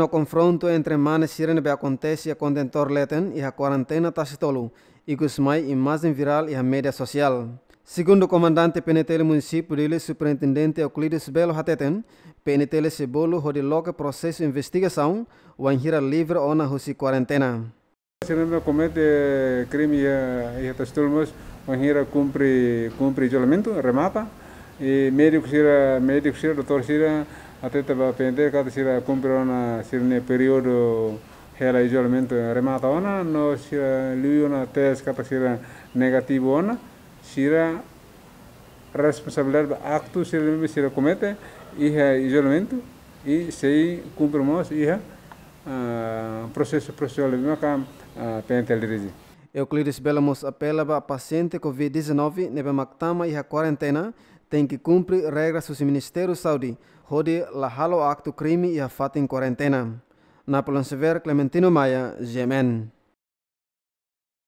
o confronto entre manes sirene be acontece com dentor leten e a quarentena tasitolu, e mais imagem viral e a média social. Segundo o comandante PNTL município dele, superintendente Euclides Belo Hateten, PNTL Cebolo rodiloca processo de investigação, o anjira livre ou na Rússia quarentena. me comete crime e a tasitolu, o anjira cumpre, cumpre isolamento, remata, e médico sira, médico sira, doutor sira, até va pende cada si la cumprir una si período periodo hela é isolamento remata ona no se lhe una test ca si negativo ona si la responsabilidade acto se ele se comete e é isolamento e se cumpre mais e uh, processo processual mesmo ca uh, pentel dirige Euclides Belamos apela para paciente COVID-19 neve maktama e a quarentena tem que cumprir regras do Ministério Saudi, onde la o acto crime e a fato em quarentena. Napoleão Sever Clementino Maia, Gemen.